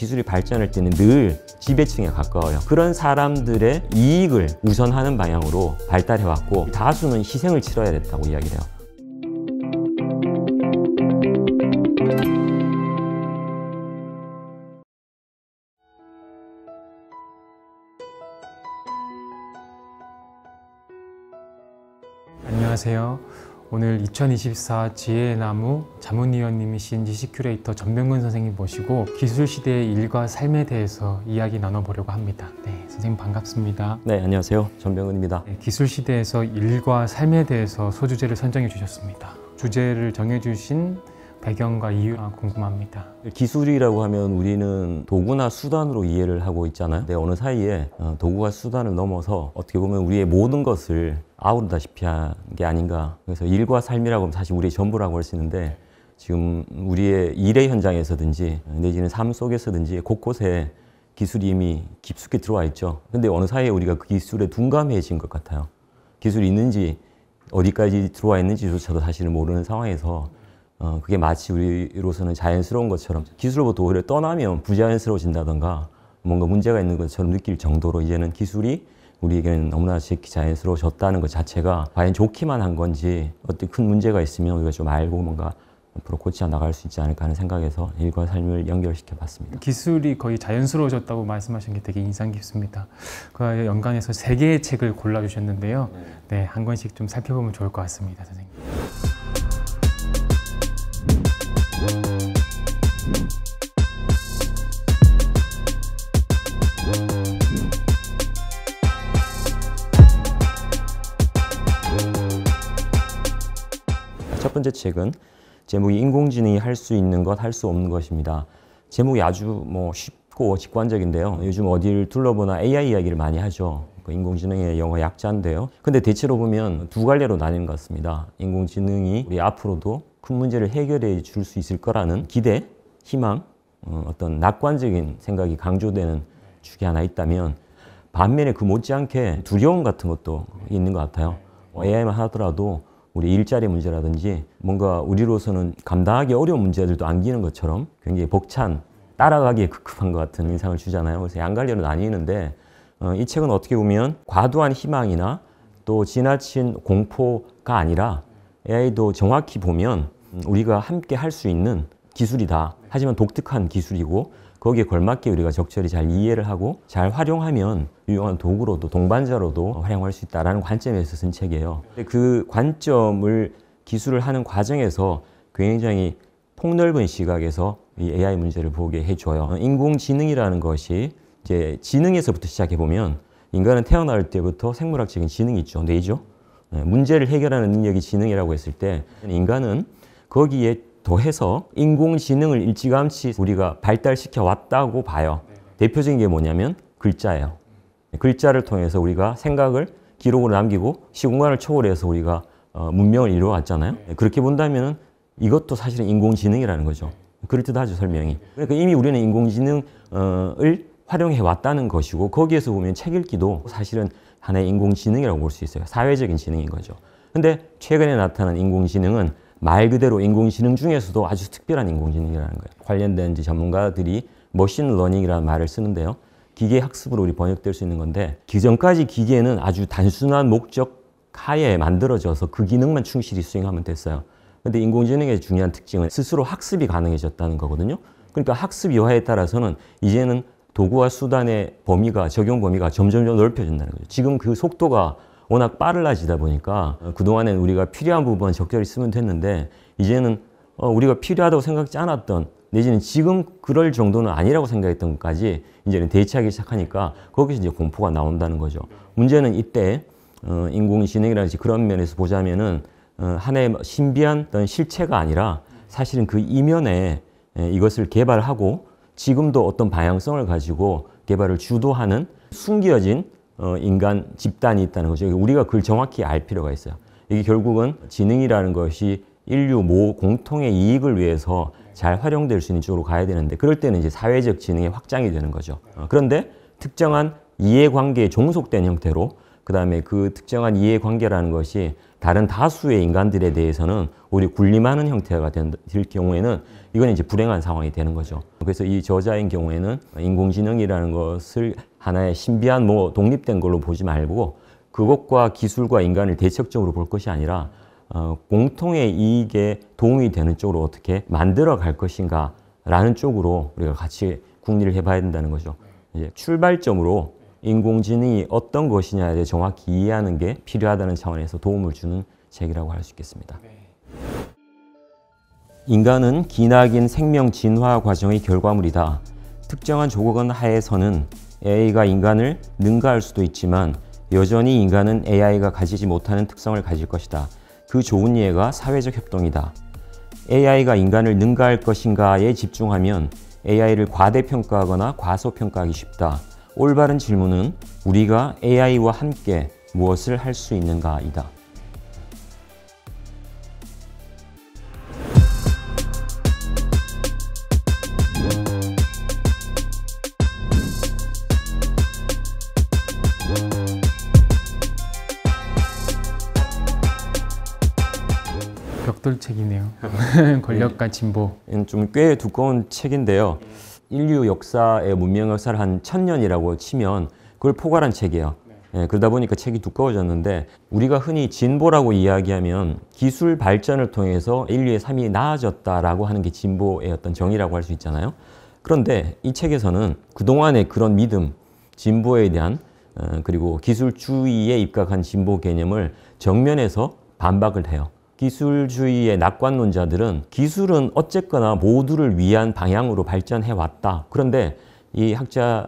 기술이 발전할 때는 늘 지배층에 가까워요. 그런 사람들의 이익을 우선하는 방향으로 발달해왔고 다수는 희생을 치러야 됐다고 이야기 해요. 안녕하세요. 오늘 2024 지혜의 나무 자문위원님이신 지식 큐레이터 전병근 선생님 모시고 기술시대의 일과 삶에 대해서 이야기 나눠보려고 합니다. 네, 선생님 반갑습니다. 네, 안녕하세요. 전병근입니다. 네, 기술시대에서 일과 삶에 대해서 소주제를 선정해 주셨습니다. 주제를 정해주신 배경과 이유가 궁금합니다. 기술이라고 하면 우리는 도구나 수단으로 이해를 하고 있잖아요. 근데 어느 사이에 어, 도구와 수단을 넘어서 어떻게 보면 우리의 모든 것을 아우르다시피 한 게 아닌가. 그래서 일과 삶이라고 하면 사실 우리의 전부라고 할 수 있는데 지금 우리의 일의 현장에서든지 내지는 삶 속에서든지 곳곳에 기술이 이미 깊숙이 들어와 있죠. 근데 어느 사이에 우리가 그 기술에 둔감해진 것 같아요. 기술이 있는지 어디까지 들어와 있는지조차도 사실은 모르는 상황에서 어, 그게 마치 우리로서는 자연스러운 것처럼 기술로부터 오히려 떠나면 부자연스러워진다던가 뭔가 문제가 있는 것처럼 느낄 정도로 이제는 기술이 우리에게는 너무나 자연스러워졌다는 것 자체가 과연 좋기만 한 건지 어떤 큰 문제가 있으면 우리가 좀 알고 뭔가 앞으로 고쳐 나갈 수 있지 않을까 하는 생각에서 일과 삶을 연결시켜 봤습니다. 기술이 거의 자연스러워졌다고 말씀하신 게 되게 인상 깊습니다. 그 연관해서 세 개의 책을 골라 주셨는데요. 네. 네, 한 권씩 좀 살펴보면 좋을 것 같습니다, 선생님. 대책은 제목이 인공지능이 할 수 있는 것, 할 수 없는 것입니다. 제목이 아주 뭐 쉽고 직관적인데요. 요즘 어디 둘러보나 AI 이야기를 많이 하죠. 그 인공지능의 영어 약자인데요. 근데 대체로 보면 두 갈래로 나뉘것 같습니다. 인공지능이 우리 앞으로도 큰 문제를 해결해 줄 수 있을 거라는 기대, 희망, 어, 어떤 낙관적인 생각이 강조되는 축이 하나 있다면 반면에 그 못지않게 두려움 같은 것도 있는 것 같아요. 뭐 AI만 하더라도 우리 일자리 문제라든지 뭔가 우리로서는 감당하기 어려운 문제들도 안기는 것처럼 굉장히 벅찬 따라가기에 급급한 것 같은 인상을 주잖아요. 그래서 양갈래로 나뉘는데 어, 이 책은 어떻게 보면 과도한 희망이나 또 지나친 공포가 아니라 AI도 정확히 보면 우리가 함께 할 수 있는 기술이다. 하지만 독특한 기술이고 거기에 걸맞게 우리가 적절히 잘 이해를 하고 잘 활용하면 유용한 도구로도 동반자로도 활용할 수 있다라는 관점에서 쓴 책이에요. 그 관점을 기술을 하는 과정에서 굉장히 폭넓은 시각에서 이 AI 문제를 보게 해줘요. 인공지능이라는 것이 이제 지능에서부터 시작해 보면 인간은 태어날 때부터 생물학적인 지능이 있죠, 뇌죠. 네, 문제를 해결하는 능력이 지능이라고 했을 때 인간은 거기에 더해서 인공지능을 일찌감치 우리가 발달시켜 왔다고 봐요. 네, 대표적인 게 뭐냐면 글자예요. 글자를 통해서 우리가 생각을 기록으로 남기고 시공간을 초월해서 우리가 어, 문명을 이루어왔잖아요. 네. 그렇게 본다면 이것도 사실은 인공지능이라는 거죠. 그럴듯하죠 설명이. 그러니까 이미 우리는 인공지능을 활용해 왔다는 것이고 거기에서 보면 책 읽기도 사실은 하나의 인공지능이라고 볼 수 있어요. 사회적인 지능인 거죠. 근데 최근에 나타난 인공지능은 말 그대로 인공지능 중에서도 아주 특별한 인공지능이라는 거예요. 관련된 이제 전문가들이 머신 러닝이라는 말을 쓰는데요. 기계 학습으로 우리 번역될 수 있는 건데 기존까지 기계는 아주 단순한 목적 하에 만들어져서 그 기능만 충실히 수행하면 됐어요. 근데 인공지능의 중요한 특징은 스스로 학습이 가능해졌다는 거거든요. 그러니까 학습 여하에 따라서는 이제는 도구와 수단의 범위가 적용 범위가 점점 넓혀진다는 거죠. 지금 그 속도가 워낙 빠르라지다 보니까 어, 그동안엔 우리가 필요한 부분 적절히 쓰면 됐는데 이제는 어, 우리가 필요하다고 생각지 않았던 내지는 지금 그럴 정도는 아니라고 생각했던 것까지 이제는 대치하기 시작하니까 거기서 이제 공포가 나온다는 거죠. 문제는 이때 어, 인공지능이라든지 그런 면에서 보자면은 어, 하나의 신비한 어떤 실체가 아니라 사실은 그 이면에 에 이것을 개발하고 지금도 어떤 방향성을 가지고 개발을 주도하는 숨겨진 어, 인간 집단이 있다는 거죠. 우리가 그걸 정확히 알 필요가 있어요. 이게 결국은 지능이라는 것이 인류 모 공통의 이익을 위해서 잘 활용될 수 있는 쪽으로 가야 되는데 그럴 때는 이제 사회적 지능의 확장이 되는 거죠. 어, 그런데 특정한 이해관계에 종속된 형태로 그 다음에 그 특정한 이해관계라는 것이 다른 다수의 인간들에 대해서는 우리 군림하는 형태가 된, 될 경우에는 이건 이제 불행한 상황이 되는 거죠. 그래서 이 저자인 경우에는 인공지능이라는 것을 하나의 신비한 뭐 독립된 걸로 보지 말고 그것과 기술과 인간을 대척적으로 볼 것이 아니라 어, 공통의 이익에 도움이 되는 쪽으로 어떻게 만들어 갈 것인가 라는 쪽으로 우리가 같이 국리를 해봐야 된다는 거죠. 이제 출발점으로 인공지능이 어떤 것이냐에 대해 정확히 이해하는 게 필요하다는 차원에서 도움을 주는 책이라고 할 수 있겠습니다. 네. 인간은 기나긴 생명 진화 과정의 결과물이다. 특정한 조건 하에서는 AI가 인간을 능가할 수도 있지만 여전히 인간은 AI가 가지지 못하는 특성을 가질 것이다. 그 좋은 예가 사회적 협동이다. AI가 인간을 능가할 것인가에 집중하면 AI를 과대평가하거나 과소평가하기 쉽다. 올바른 질문은 우리가 AI와 함께 무엇을 할 수 있는가이다. 벽돌 책이네요. 권력과 진보. 좀꽤 두꺼운 책인데요. 인류 역사의 문명 역사를 한 천년이라고 치면 그걸 포괄한 책이에요. 네. 예, 그러다 보니까 책이 두꺼워졌는데 우리가 흔히 진보라고 이야기하면 기술 발전을 통해서 인류의 삶이 나아졌다라고 하는 게 진보의 어떤 정의라고 할 수 있잖아요. 그런데 이 책에서는 그동안의 그런 믿음, 진보에 대한 어, 그리고 기술주의에 입각한 진보 개념을 정면에서 반박을 해요. 기술주의의 낙관론자들은 기술은 어쨌거나 모두를 위한 방향으로 발전해 왔다. 그런데 이 학자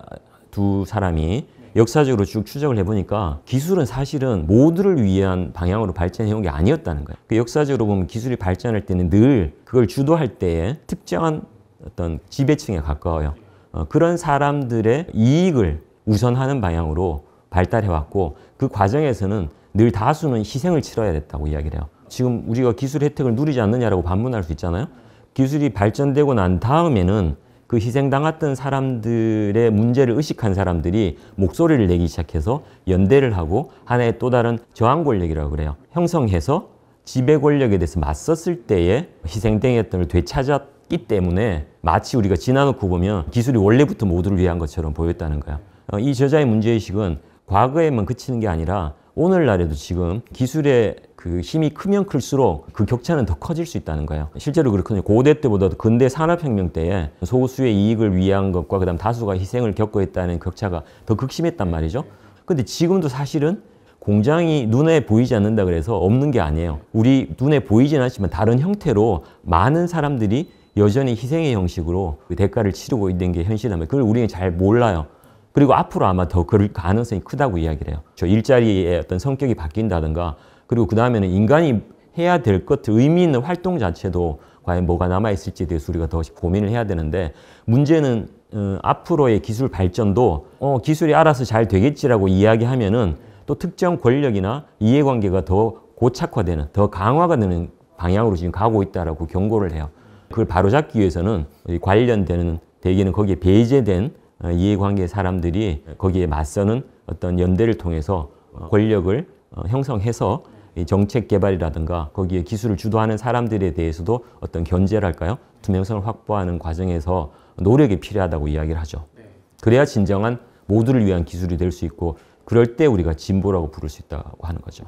두 사람이 역사적으로 쭉 추적을 해보니까 기술은 사실은 모두를 위한 방향으로 발전해온 게 아니었다는 거예요. 그 역사적으로 보면 기술이 발전할 때는 늘 그걸 주도할 때에 특정한 어떤 지배층에 가까워요. 어, 그런 사람들의 이익을 우선하는 방향으로 발달해왔고 그 과정에서는 늘 다수는 희생을 치러야 됐다고 이야기를 해요. 지금 우리가 기술 혜택을 누리지 않느냐라고 반문할 수 있잖아요. 기술이 발전되고 난 다음에는 그 희생당했던 사람들의 문제를 의식한 사람들이 목소리를 내기 시작해서 연대를 하고 하나의 또 다른 저항 권력이라고 그래요. 형성해서 지배 권력에 대해서 맞섰을 때에 희생당했던 걸 되찾았기 때문에 마치 우리가 지나놓고 보면 기술이 원래부터 모두를 위한 것처럼 보였다는 거야. 어, 이 저자의 문제의식은 과거에만 그치는 게 아니라 오늘날에도 지금 기술의 그 힘이 크면 클수록 그 격차는 더 커질 수 있다는 거예요. 실제로 그렇거든요. 고대 때보다 도 근대 산업혁명 때에 소수의 이익을 위한 것과 그다음 다수가 희생을 겪어 했다는 격차가 더 극심했단 말이죠. 근데 지금도 사실은 공장이 눈에 보이지 않는다 그래서 없는 게 아니에요. 우리 눈에 보이진 않지만 다른 형태로 많은 사람들이 여전히 희생의 형식으로 그 대가를 치르고 있는 게 현실이라면 그걸 우리는 잘 몰라요. 그리고 앞으로 아마 더 그럴 가능성이 크다고 이야기를 해요. 저 일자리의 어떤 성격이 바뀐다든가 그리고 그 다음에는 인간이 해야 될 것, 의미 있는 활동 자체도 과연 뭐가 남아있을지에 대해서 우리가 더 고민을 해야 되는데 문제는 어, 앞으로의 기술 발전도 어, 기술이 알아서 잘 되겠지라고 이야기하면은 또 특정 권력이나 이해관계가 더 고착화되는, 더 강화가 되는 방향으로 지금 가고 있다라고 경고를 해요. 그걸 바로잡기 위해서는 관련되는 대개는 거기에 배제된 어, 이해관계 사람들이 거기에 맞서는 어떤 연대를 통해서 어, 권력을 어, 형성해서 정책 개발이라든가 거기에 기술을 주도하는 사람들에 대해서도 어떤 견제랄까요? 투명성을 확보하는 과정에서 노력이 필요하다고 이야기를 하죠. 네. 그래야 진정한 모두를 위한 기술이 될 수 있고 그럴 때 우리가 진보라고 부를 수 있다고 하는 거죠.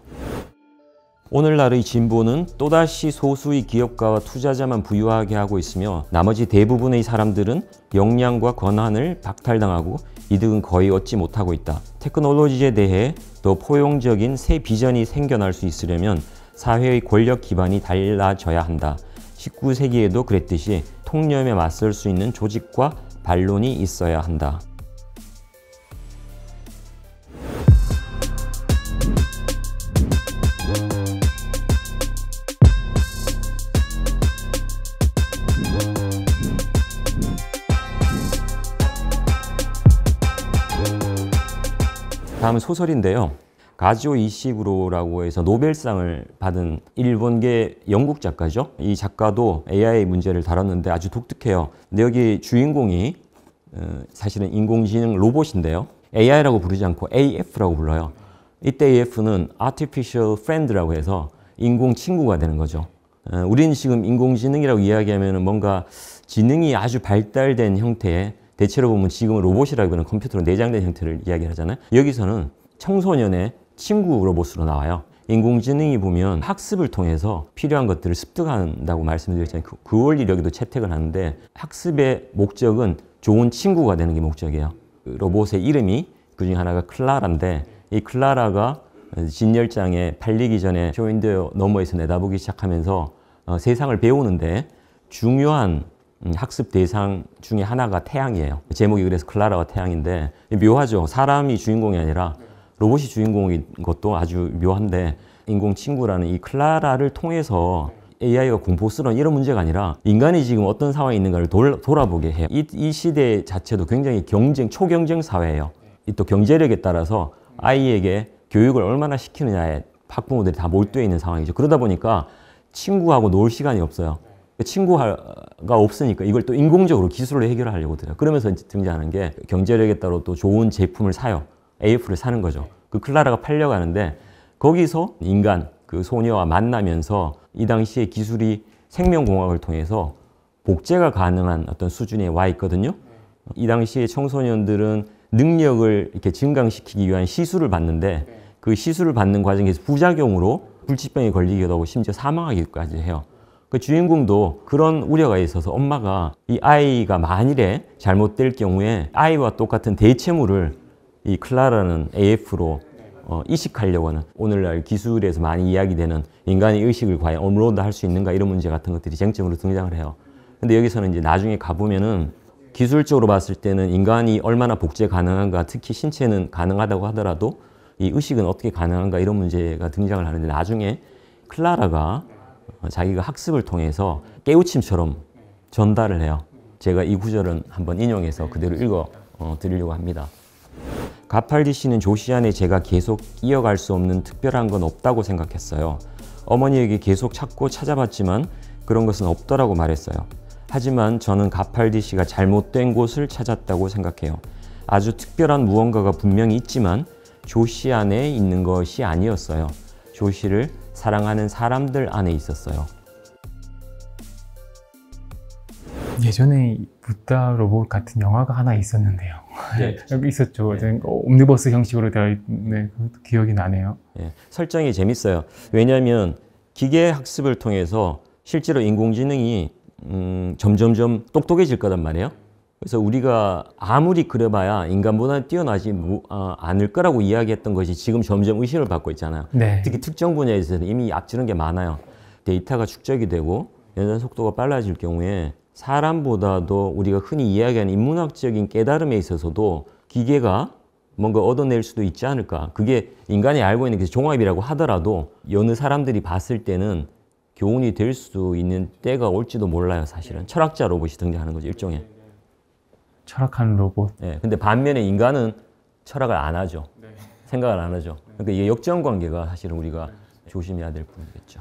오늘날의 진보는 또다시 소수의 기업가와 투자자만 부유하게 하고 있으며 나머지 대부분의 사람들은 역량과 권한을 박탈당하고 이득은 거의 얻지 못하고 있다. 테크놀로지에 대해 또 포용적인 새 비전이 생겨날 수 있으려면 사회의 권력 기반이 달라져야 한다. 19세기에도 그랬듯이 통념에 맞설 수 있는 조직과 반론이 있어야 한다. 다음은 소설인데요. 가지오 이시구로라고 해서 노벨상을 받은 일본계 영국 작가죠. 이 작가도 AI 문제를 다뤘는데 아주 독특해요. 근데 여기 주인공이 어, 사실은 인공지능 로봇인데요. AI라고 부르지 않고 AF라고 불러요. 이때 AF는 Artificial Friend라고 해서 인공 친구가 되는 거죠. 어, 우리는 지금 인공지능이라고 이야기하면 뭔가 지능이 아주 발달된 형태의 대체로 보면 지금 로봇이라고 하는 컴퓨터로 내장된 형태를 이야기하잖아요. 여기서는 청소년의 친구 로봇으로 나와요. 인공지능이 보면 학습을 통해서 필요한 것들을 습득한다고 말씀드렸잖아요. 그, 그 원리 여기도 채택을 하는데 학습의 목적은 좋은 친구가 되는 게 목적이에요. 그 로봇의 이름이 그중 하나가 클라라인데 이 클라라가 진열장에 팔리기 전에 쇼윈도 너머에서 내다보기 시작하면서 어, 세상을 배우는데 중요한 음, 학습 대상 중에 하나가 태양이에요. 제목이 그래서 클라라와 태양인데 묘하죠. 사람이 주인공이 아니라 로봇이 주인공인 것도 아주 묘한데 인공 친구라는 이 클라라를 통해서 AI가 공포스러운 이런 문제가 아니라 인간이 지금 어떤 상황에 있는가를 돌, 돌아보게 해요. 이, 이 시대 자체도 굉장히 경쟁, 초경쟁 사회예요. 또 경제력에 따라서 아이에게 교육을 얼마나 시키느냐에 학부모들이 다 몰두해 있는 상황이죠. 그러다 보니까 친구하고 놀 시간이 없어요. 그 친구가 없으니까 이걸 또 인공적으로 기술로 해결하려고 들어요. 그러면서 등장하는 게 경제력에 따로또 좋은 제품을 사요. AF를 사는 거죠. 그 클라라가 팔려가는데 거기서 인간, 그 소녀와 만나면서 이 당시에 기술이 생명공학을 통해서 복제가 가능한 어떤 수준에 와 있거든요. 이 당시에 청소년들은 능력을 이렇게 증강시키기 위한 시술을 받는데 그 시술을 받는 과정에서 부작용으로 불치병에 걸리기도 하고 심지어 사망하기까지 해요. 그 주인공도 그런 우려가 있어서 엄마가 이 아이가 만일에 잘못될 경우에 아이와 똑같은 대체물을 이 클라라는 AF로 어, 이식하려고 하는 오늘날 기술에서 많이 이야기되는 인간의 의식을 과연 업로드 할수 있는가 이런 문제 같은 것들이 쟁점으로 등장을 해요. 근데 여기서는 이제 나중에 가보면은 기술적으로 봤을 때는 인간이 얼마나 복제 가능한가 특히 신체는 가능하다고 하더라도 이 의식은 어떻게 가능한가 이런 문제가 등장을 하는데 나중에 클라라가 어, 자기가 학습을 통해서 깨우침처럼 전달을 해요. 제가 이 구절은 한번 인용해서 그대로 읽어 어, 드리려고 합니다. 가팔디 씨는 조시 안에 제가 계속 이어갈 수 없는 특별한 건 없다고 생각했어요. 어머니에게 계속 찾고 찾아봤지만 그런 것은 없더라고 말했어요. 하지만 저는 가팔디 씨가 잘못된 곳을 찾았다고 생각해요. 아주 특별한 무언가가 분명히 있지만 조시 안에 있는 것이 아니었어요. 조시를 사랑하는 사람들 안에 있었어요. 예전에 부다 로봇 같은 영화가 하나 있었는데요. 네. 있었죠. 네. 그 옴니버스 형식으로 되어 있는 그 기억이 나네요. 네. 설정이 재밌어요. 왜냐하면 기계 학습을 통해서 실제로 인공지능이 음, 점점점 똑똑해질 거란 말이에요. 그래서 우리가 아무리 그래봐야 인간보다 는 뛰어나지 어, 않을 거라고 이야기했던 것이 지금 점점 의심을 받고 있잖아요. 네. 특히 특정 분야에서는 이미 앞지는 게 많아요. 데이터가 축적이 되고 연산 속도가 빨라질 경우에 사람보다도 우리가 흔히 이야기하는 인문학적인 깨달음에 있어서도 기계가 뭔가 얻어낼 수도 있지 않을까. 그게 인간이 알고 있는 게 종합이라고 하더라도 여느 사람들이 봤을 때는 교훈이 될 수 있는 때가 올지도 몰라요, 사실은. 철학자 로봇이 등장하는 거죠, 일종의. 철학하는 로봇. 네, 근데 반면에 인간은 철학을 안 하죠. 네. 생각을 안 하죠. 그러니까 이게 역전 관계가 사실은 우리가 네. 조심해야 될 부분이겠죠.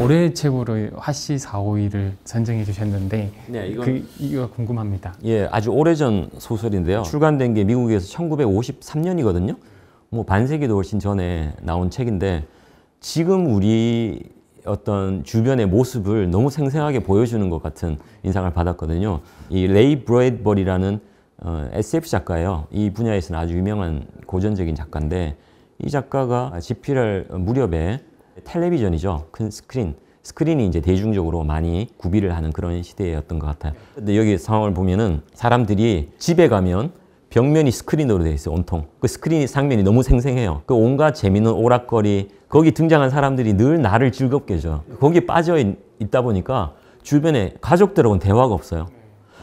올해 책으로 화씨 사오2를 선정해 주셨는데 네, 그 이건... 그 이유가 궁금합니다. 예, 아주 오래전 소설인데요. 네. 출간된 게 미국에서 1953년이거든요. 뭐 반세기도 훨씬 전에 나온 책인데 지금 우리 어떤 주변의 모습을 너무 생생하게 보여주는 것 같은 인상을 받았거든요. 이 레이 브레드버리라는 어, SF 작가예요. 이 분야에서는 아주 유명한 고전적인 작가인데 이 작가가 GPR 무렵에 텔레비전이죠. 큰 스크린. 스크린이 이제 대중적으로 많이 구비를 하는 그런 시대였던 것 같아요. 근데 여기 상황을 보면은 사람들이 집에 가면 벽면이 스크린으로 되어 있어요, 온통. 그 스크린 이 상면이 너무 생생해요. 그 온갖 재미있는 오락거리, 거기 등장한 사람들이 늘 나를 즐겁게 해줘요. 거기에 빠져 있, 다 보니까 주변에 가족들하고는 대화가 없어요.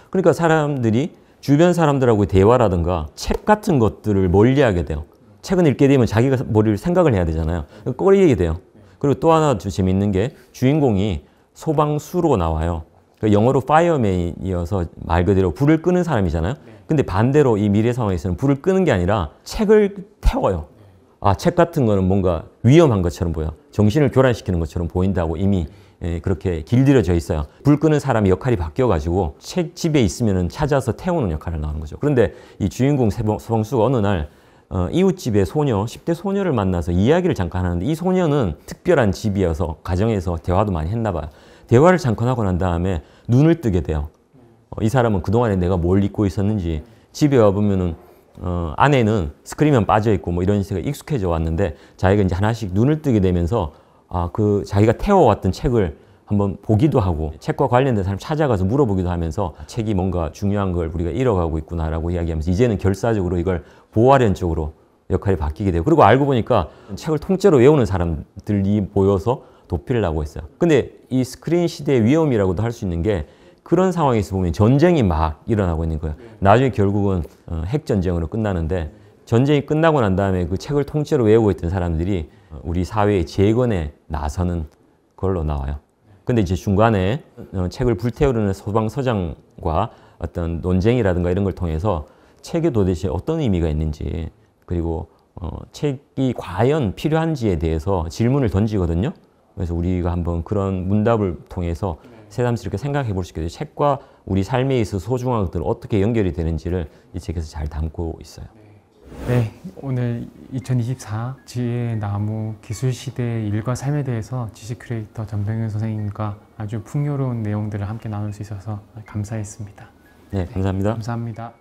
그러니까 사람들이 주변 사람들하고의 대화라든가 책 같은 것들을 멀리하게 돼요. 책은 읽게 되면 자기가 머리를 생각을 해야 되잖아요. 꺼리게 돼요. 그리고 또 하나 좀 재밌는 게 주인공이 소방수로 나와요. 그 영어로 파이어 e 이어서말 그대로 불을 끄는 사람이잖아요. 근데 반대로 이 미래 상황에서는 불을 끄는 게 아니라 책을 태워요. 아, 책 같은 거는 뭔가 위험한 것처럼 보여. 정신을 교란시키는 것처럼 보인다고 이미 예, 그렇게 길들여져 있어요. 불 끄는 사람이 역할이 바뀌어가지고 책 집에 있으면 찾아서 태우는 역할을 나오는 거죠. 그런데 이 주인공 서봉수가 어느 날 어, 이웃집의 소녀, 10대 소녀를 만나서 이야기를 잠깐 하는데 이 소녀는 특별한 집이어서 가정에서 대화도 많이 했나 봐요. 대화를 잠깐 하고 난 다음에 눈을 뜨게 돼요. 어, 이 사람은 그동안에 내가 뭘 잊고 있었는지 집에 와보면은 어, 아내는 스크린만 빠져있고 뭐 이런 식으로 익숙해져 왔는데 자기가 이제 하나씩 눈을 뜨게 되면서 아, 그 자기가 태워왔던 책을 한번 보기도 하고 책과 관련된 사람 찾아가서 물어보기도 하면서 아, 책이 뭔가 중요한 걸 우리가 잃어가고 있구나라고 이야기하면서 이제는 결사적으로 이걸 보호하려는 쪽으로 역할이 바뀌게 돼요. 그리고 알고 보니까 책을 통째로 외우는 사람들이 보여서 도피를 하고 있어요. 근데 이 스크린 시대의 위험이라고도 할 수 있는 게 그런 상황에서 보면 전쟁이 막 일어나고 있는 거예요. 네. 나중에 결국은 어, 핵 전쟁으로 끝나는데 전쟁이 끝나고 난 다음에 그 책을 통째로 외우고 있던 사람들이 어, 우리 사회의 재건에 나서는 걸로 나와요. 근데 이제 중간에 어, 책을 불태우려는 소방서장과 어떤 논쟁이라든가 이런 걸 통해서 책이 도대체 어떤 의미가 있는지 그리고 어, 책이 과연 필요한지에 대해서 질문을 던지거든요. 그래서 우리가 한번 그런 문답을 통해서 네. 새삼스럽게 생각해 볼수 있게 돼요. 책과 우리 삶에 있어 소중한 것들 어떻게 연결이 되는지를 이 책에서 잘 담고 있어요. 네, 오늘 2024 지혜의 나무 기술시대의 일과 삶에 대해서 지식 크리에이터 전병윤 선생님과 아주 풍요로운 내용들을 함께 나눌 수 있어서 감사했습니다. 네, 감사합니다. 네, 감사합니다.